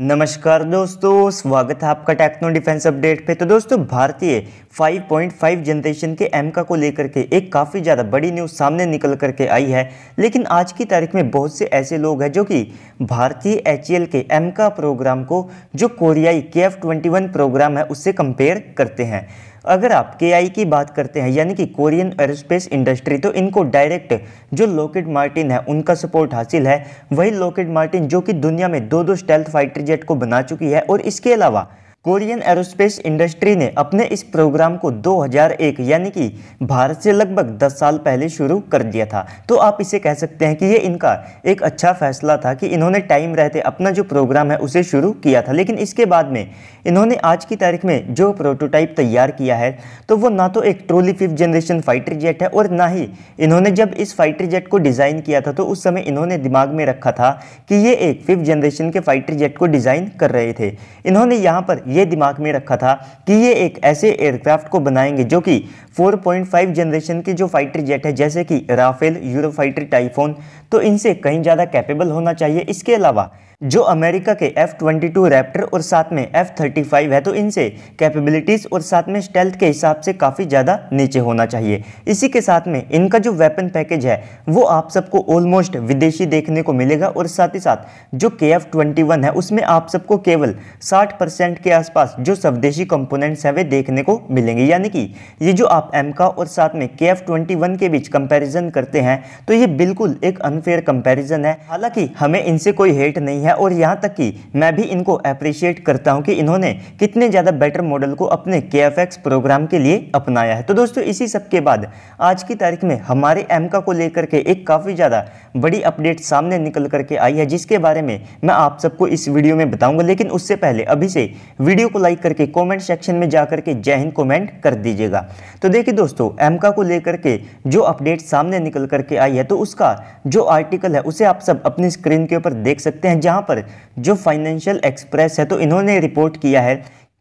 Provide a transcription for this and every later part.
नमस्कार दोस्तों स्वागत है आपका टेक्नो डिफेंस अपडेट पे तो दोस्तों भारतीय 5.5 जनरेशन के एमका को लेकर के एक काफ़ी ज़्यादा बड़ी न्यूज़ सामने निकल कर के आई है लेकिन आज की तारीख में बहुत से ऐसे लोग हैं जो कि भारतीय एच के एमका प्रोग्राम को जो कोरियाई के एफ प्रोग्राम है उससे कंपेयर करते हैं अगर आप के की बात करते हैं यानी कि कोरियन एरोस्पेस इंडस्ट्री तो इनको डायरेक्ट जो लॉकेट मार्टिन है उनका सपोर्ट हासिल है वही लॉकेट मार्टिन जो कि दुनिया में दो दो स्टेल्थ फाइटर जेट को बना चुकी है और इसके अलावा कोरियन एरोस्पेस इंडस्ट्री ने अपने इस प्रोग्राम को 2001 यानी कि भारत से लगभग 10 साल पहले शुरू कर दिया था तो आप इसे कह सकते हैं कि ये इनका एक अच्छा फैसला था कि इन्होंने टाइम रहते अपना जो प्रोग्राम है उसे शुरू किया था लेकिन इसके बाद में इन्होंने आज की तारीख में जो प्रोटोटाइप तैयार किया है तो वो ना तो एक truly fifth generation fighter jet है और ना ही इन्होंने जब इस फाइटर जेट को डिज़ाइन किया था तो उस समय इन्होंने दिमाग में रखा था कि ये एक फिफ्थ जनरेशन के फाइटर जेट को डिज़ाइन कर रहे थे इन्होंने यहाँ पर ये दिमाग में रखा था कि ये एक ऐसे एयरक्राफ्ट को बनाएंगे जो कि 4.5 जनरेशन के जो फाइटर जेट है जैसे कि राफेल यूरो फाइटर टाइफोन तो इनसे कहीं ज़्यादा कैपेबल होना चाहिए इसके अलावा जो अमेरिका के एफ ट्वेंटी टू रैप्टर और साथ में एफ थर्टी फाइव है तो इनसे कैपेबिलिटीज़ और साथ में स्टेल्थ के हिसाब से काफ़ी ज़्यादा नीचे होना चाहिए इसी के साथ में इनका जो वेपन पैकेज है वो आप सबको ऑलमोस्ट विदेशी देखने को मिलेगा और साथ ही साथ जो के एफ ट्वेंटी वन है उसमें आप सबको केवल साठ परसेंट के आसपास जो स्वदेशी कंपोनेंट्स हैं वे देखने को मिलेंगे यानी कि ये जो आप एम का और साथ में के एफ ट्वेंटी वन के बीच कंपेरिजन करते हैं तो ये बिल्कुल एक अनफेयर कंपेरिजन है हालांकि हमें इनसे कोई हेट नहीं है और यहाँ तक कि मैं भी इनको अप्रिशिएट करता हूँ कि इन्होंने कितने ज़्यादा बेटर मॉडल को अपने के प्रोग्राम के लिए अपनाया है तो दोस्तों इसी सब के बाद आज की तारीख में हमारे एमका को लेकर के एक काफ़ी ज़्यादा बड़ी अपडेट सामने निकल करके आई है जिसके बारे में मैं आप सबको इस वीडियो में बताऊंगा लेकिन उससे पहले अभी से वीडियो को लाइक करके कॉमेंट सेक्शन में जा करके जय हिंद कॉमेंट कर दीजिएगा तो देखिए दोस्तों एमका को लेकर के जो अपडेट सामने निकल करके आई है तो उसका जो आर्टिकल है उसे आप सब अपनी स्क्रीन के ऊपर देख सकते हैं जहाँ यहाँ पर जो फाइनेंशियल एक्सप्रेस है तो इन्होंने रिपोर्ट किया है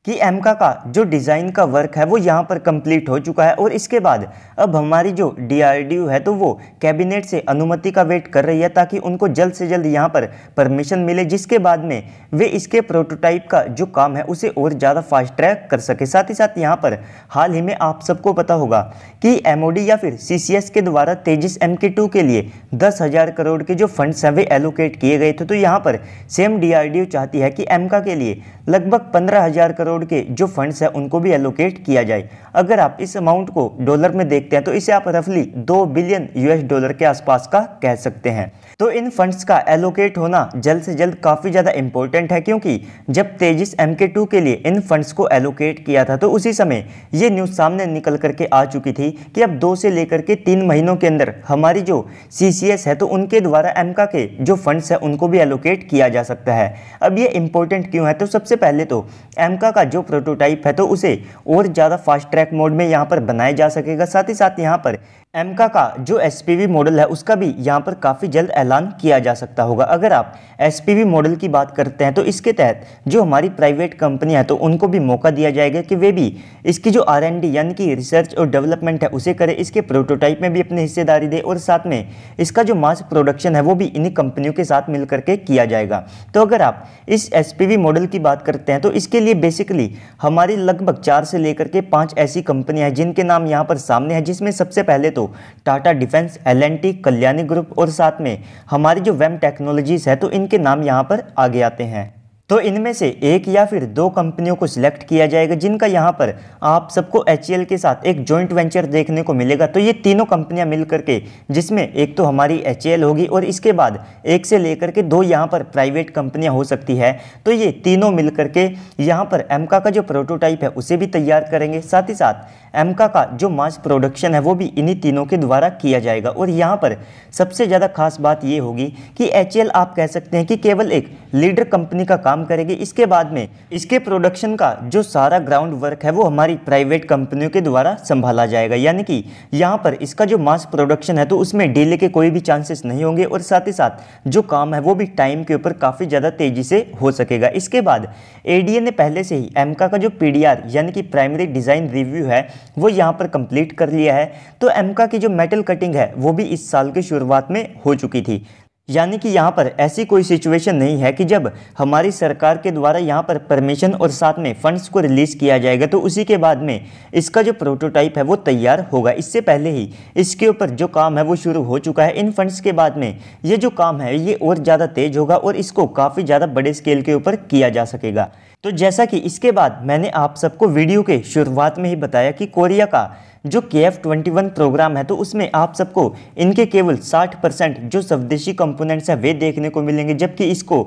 कि एमका का जो डिज़ाइन का वर्क है वो यहाँ पर कंप्लीट हो चुका है और इसके बाद अब हमारी जो डीआरडीयू है तो वो कैबिनेट से अनुमति का वेट कर रही है ताकि उनको जल्द से जल्द यहाँ पर परमिशन मिले जिसके बाद में वे इसके प्रोटोटाइप का जो काम है उसे और ज़्यादा फास्ट ट्रैक कर सके साथ ही साथ यहाँ पर हाल ही में आप सबको पता होगा कि एम या फिर सी के द्वारा तेजिस एम के लिए दस करोड़ के जो फंड्स हैं वे एलोकेट किए गए थे तो यहाँ पर सेम डी चाहती है कि एमका के लिए लगभग पंद्रह करोड़ करोड़ के जो फंड्स हैं उनको भी एलोकेट किया जाए अगर आप इस अमाउंट को डॉलर में देखते हैं तो इसे आप रफली दो बिलियन यूएस डॉलर के आसपास का कह सकते हैं तो इन फंड्स का एलोकेट होना जल्द से जल्द काफ़ी ज़्यादा इंपॉर्टेंट है क्योंकि जब तेजिस एम के टू के लिए इन फंड्स को एलोकेट किया था तो उसी समय ये न्यूज़ सामने निकल करके आ चुकी थी कि अब दो से लेकर के तीन महीनों के अंदर हमारी जो सी है तो उनके द्वारा एम के जो फंड्स हैं उनको भी एलोकेट किया जा सकता है अब ये इंपॉर्टेंट क्यों है तो सबसे पहले तो एम का का जो प्रोटोटाइप है तो उसे और ज़्यादा फास्ट ट्रैक मोड में यहाँ पर बनाया जा सकेगा साथ ही साथ यहाँ पर एमका का जो एस मॉडल है उसका भी यहाँ पर काफ़ी जल्द ऐलान किया जा सकता होगा अगर आप एस मॉडल की बात करते हैं तो इसके तहत जो हमारी प्राइवेट कंपनी है तो उनको भी मौका दिया जाएगा कि वे भी इसकी जो आर यानी कि रिसर्च और डेवलपमेंट है उसे करें इसके प्रोटोटाइप में भी अपनी हिस्सेदारी दें और साथ में इसका जो मास प्रोडक्शन है वो भी इन्हीं कंपनियों के साथ मिल करके किया जाएगा तो अगर आप इस एस मॉडल की बात करते हैं तो इसके लिए बेसिक बेसिकली हमारी लगभग चार से लेकर के पांच ऐसी कंपनियां हैं जिनके नाम यहां पर सामने हैं जिसमें सबसे पहले तो Tata defence L Kalyani group और साथ में हमारी जो वेम टेक्नोलॉजीज़ है तो इनके नाम यहाँ पर आगे आते हैं तो इनमें से एक या फिर दो कंपनियों को सिलेक्ट किया जाएगा जिनका यहाँ पर आप सबको एच के साथ एक जॉइंट वेंचर देखने को मिलेगा तो ये तीनों कंपनियाँ मिल करके जिसमें एक तो हमारी एच होगी और इसके बाद एक से लेकर के दो यहाँ पर प्राइवेट कंपनियाँ हो सकती है तो ये तीनों मिल करके यहाँ पर एमका का जो प्रोटोटाइप है उसे भी तैयार करेंगे साथ ही साथ एमका का जो मास प्रोडक्शन है वो भी इन्हीं तीनों के द्वारा किया जाएगा और यहाँ पर सबसे ज़्यादा खास बात ये होगी कि एच आप कह सकते हैं कि केवल एक लीडर कंपनी का काम काम करेगी इसके बाद में इसके प्रोडक्शन का जो सारा ग्राउंड वर्क है वो हमारी प्राइवेट कंपनियों के द्वारा संभाला जाएगा यानी कि यहाँ पर इसका जो मास प्रोडक्शन है तो उसमें डेले के कोई भी चांसेस नहीं होंगे और साथ ही साथ जो काम है वो भी टाइम के ऊपर काफ़ी ज़्यादा तेज़ी से हो सकेगा इसके बाद ए ने पहले से ही एम का जो पी यानी कि प्राइमरी डिज़ाइन रिव्यू है वो यहाँ पर कंप्लीट कर लिया है तो एम की जो मेटल कटिंग है वो भी इस साल की शुरुआत में हो चुकी थी यानी कि यहाँ पर ऐसी कोई सिचुएशन नहीं है कि जब हमारी सरकार के द्वारा यहाँ पर परमिशन और साथ में फंड्स को रिलीज़ किया जाएगा तो उसी के बाद में इसका जो प्रोटोटाइप है वो तैयार होगा इससे पहले ही इसके ऊपर जो काम है वो शुरू हो चुका है इन फंड्स के बाद में ये जो काम है ये और ज़्यादा तेज होगा और इसको काफ़ी ज़्यादा बड़े स्केल के ऊपर किया जा सकेगा तो जैसा कि इसके बाद मैंने आप सबको वीडियो के शुरुआत में ही बताया कि कोरिया का जो के एफ ट्वेंटी वन प्रोग्राम है तो उसमें आप सबको इनके केवल साठ परसेंट जो स्वदेशी कंपोनेंट्स हैं वे देखने को मिलेंगे जबकि इसको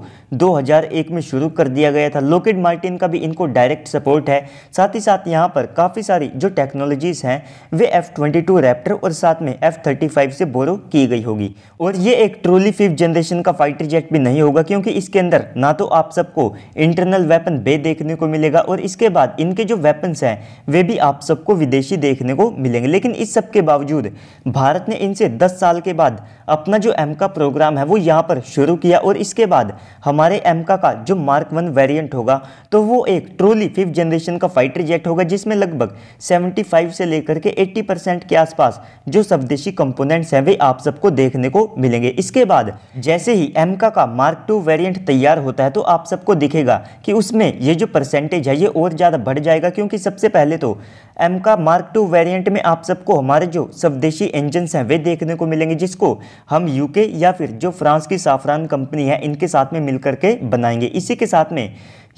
2001 में शुरू कर दिया गया था लोकेट मार्टिन का भी इनको डायरेक्ट सपोर्ट है साथ ही साथ यहाँ पर काफ़ी सारी जो टेक्नोलॉजीज़ हैं वे एफ ट्वेंटी टू रैप्टर और साथ में एफ थर्टी फाइव से बोरो की गई होगी और ये एक ट्रोली फिफ्थ जनरेशन का फाइटर जेट भी नहीं होगा क्योंकि इसके अंदर ना तो आप सबको इंटरनल वेपन बे देखने को मिलेगा और इसके बाद इनके जो वेपन्स हैं वे भी आप सबको विदेशी देखने को मिलेंगे लेकिन इस सब के बावजूद भारत ने इनसे 10 साल के बाद अपना जो एम का प्रोग्राम है वो यहाँ पर शुरू किया और इसके बाद हमारे एम का जो मार्क वन वेरियंट होगा तो वो एक ट्रोली फिफ्थ जनरेशन का फाइटर जेट होगा जिसमें लगभग 75 से लेकर के 80 परसेंट के आसपास जो स्वदेशी कंपोनेंट्स हैं वे आप सबको देखने को मिलेंगे इसके बाद जैसे ही AMCA mark two variant तैयार होता है तो आप सबको दिखेगा कि उसमें ये जो परसेंटेज है ये और ज़्यादा बढ़ जाएगा क्योंकि सबसे पहले तो M AMCA mark two variant variant में आप सबको हमारे जो स्वदेशी इंजन्स हैं वे देखने को मिलेंगे जिसको हम यूके या फिर जो फ्रांस की साफरान कंपनी है इनके साथ में मिलकर के बनाएंगे इसी के साथ में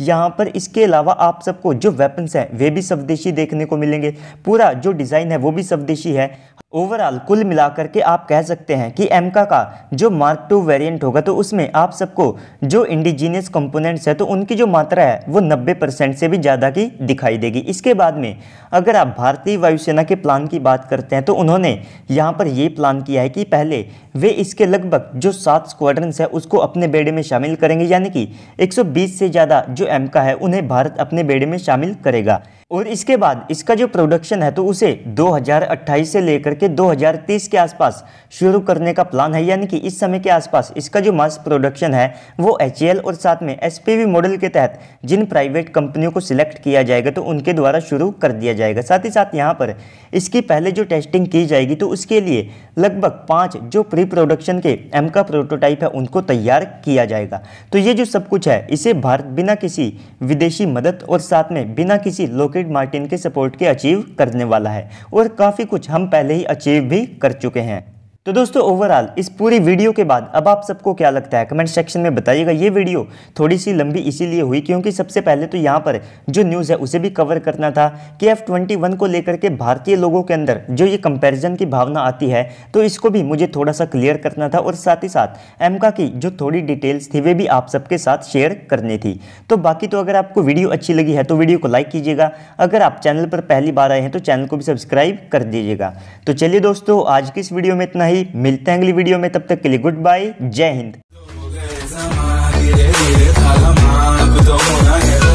यहाँ पर इसके अलावा आप सबको जो वेपन्स हैं वे भी स्वदेशी देखने को मिलेंगे पूरा जो डिज़ाइन है वो भी स्वदेशी है ओवरऑल कुल मिलाकर के आप कह सकते हैं कि एमका का जो मार्क टू वेरिएंट होगा तो उसमें आप सबको जो इंडिजीनियस कंपोनेंट्स है तो उनकी जो मात्रा है वो 90 परसेंट से भी ज़्यादा की दिखाई देगी इसके बाद में अगर आप भारतीय वायुसेना के प्लान की बात करते हैं तो उन्होंने यहाँ पर ये प्लान किया है कि पहले वे इसके लगभग जो सात स्क्वाड्रंस है उसको अपने बेड़े में शामिल करेंगे यानी कि एक से ज़्यादा जो एम का है उन्हें भारत अपने बेड़े में शामिल करेगा और इसके बाद इसका जो प्रोडक्शन है तो उसे 2028 से लेकर के 2030 के आसपास शुरू करने का प्लान है यानी कि इस समय के आसपास इसका जो मास प्रोडक्शन है वो एच और साथ में एस मॉडल के तहत जिन प्राइवेट कंपनियों को सिलेक्ट किया जाएगा तो उनके द्वारा शुरू कर दिया जाएगा साथ ही साथ यहाँ पर इसकी पहले जो टेस्टिंग की जाएगी तो उसके लिए लगभग पाँच जो प्री प्रोडक्शन के एम का प्रोटोटाइप है उनको तैयार किया जाएगा तो ये जो सब कुछ है इसे भारत बिना किसी विदेशी मदद और साथ में बिना किसी लोकेट लॉकेट मार्टिन के सपोर्ट के अचीव करने वाला है और काफ़ी कुछ हम पहले ही अचीव भी कर चुके हैं तो दोस्तों ओवरऑल इस पूरी वीडियो के बाद अब आप सबको क्या लगता है कमेंट सेक्शन में बताइएगा ये वीडियो थोड़ी सी लंबी इसीलिए हुई क्योंकि सबसे पहले तो यहाँ पर जो न्यूज़ है उसे भी कवर करना था कि एफ ट्वेंटी वन को लेकर के भारतीय लोगों के अंदर जो ये कंपैरिजन की भावना आती है तो इसको भी मुझे थोड़ा सा क्लियर करना था और साथ ही साथ एमका की जो थोड़ी डिटेल्स थी वे भी आप सबके साथ शेयर करनी थी तो बाकी तो अगर आपको वीडियो अच्छी लगी है तो वीडियो को लाइक कीजिएगा अगर आप चैनल पर पहली बार आए हैं तो चैनल को भी सब्सक्राइब कर दीजिएगा तो चलिए दोस्तों आज की इस वीडियो में इतना ही जानकारी मिलते हैं अगली वीडियो में तब तक के लिए गुड बाय जय हिंद